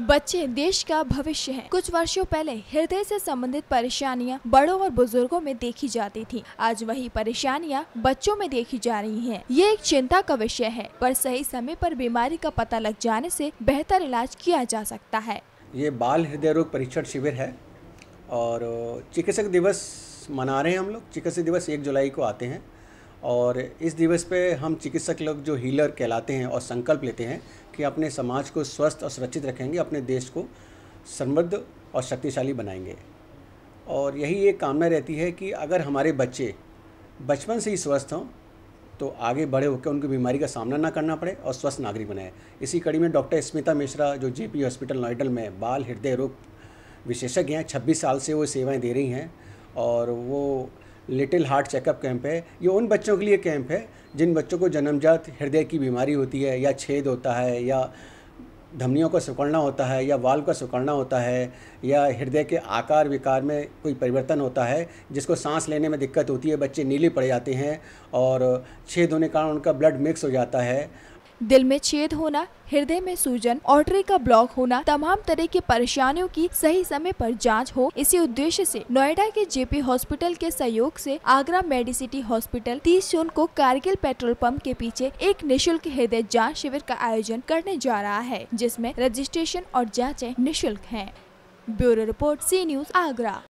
बच्चे देश का भविष्य है कुछ वर्षों पहले हृदय से संबंधित परेशानियां बड़ों और बुजुर्गों में देखी जाती थी आज वही परेशानियां बच्चों में देखी जा रही हैं। ये एक चिंता का विषय है पर सही समय पर बीमारी का पता लग जाने से बेहतर इलाज किया जा सकता है ये बाल हृदय रोग परीक्षण शिविर है और चिकित्सक दिवस मना रहे हैं हम लोग चिकित्सक दिवस एक जुलाई को आते हैं और इस दिवस पे हम चिकित्सक लोग जो हीलर कहलाते हैं और संकल्प लेते हैं कि अपने समाज को स्वस्थ और सुरक्षित रखेंगे अपने देश को समृद्ध और शक्तिशाली बनाएंगे और यही एक कामना रहती है कि अगर हमारे बच्चे बचपन से ही स्वस्थ हों तो आगे बढ़े होकर उनकी बीमारी का सामना ना करना पड़े और स्वस्थ नागरिक बनाए इसी कड़ी में डॉक्टर स्मिता मिश्रा जो जे हॉस्पिटल नोएडल में बाल हृदय रोग विशेषज्ञ हैं 26 साल से वो सेवाएं दे रही हैं और वो लिटिल हार्ट चेकअप कैंप है ये उन बच्चों के लिए कैंप है जिन बच्चों को जन्मजात हृदय की बीमारी होती है या छेद होता है या धमनियों का सुकड़ना होता है या वाल का सुकड़ना होता है या हृदय के आकार विकार में कोई परिवर्तन होता है जिसको सांस लेने में दिक्कत होती है बच्चे नीले पड़ जाते हैं और छेद होने के कारण उनका ब्लड मिक्स हो जाता है दिल में छेद होना हृदय में सूजन ऑटरी का ब्लॉक होना तमाम तरह की परेशानियों की सही समय पर जांच हो इसी उद्देश्य से नोएडा के जेपी हॉस्पिटल के सहयोग से आगरा मेडिसिटी हॉस्पिटल 30 जून को कारगिल पेट्रोल पंप के पीछे एक निशुल्क हृदय जांच शिविर का आयोजन करने जा रहा है जिसमें रजिस्ट्रेशन और जाँच निःशुल्क है bureau report C news Agra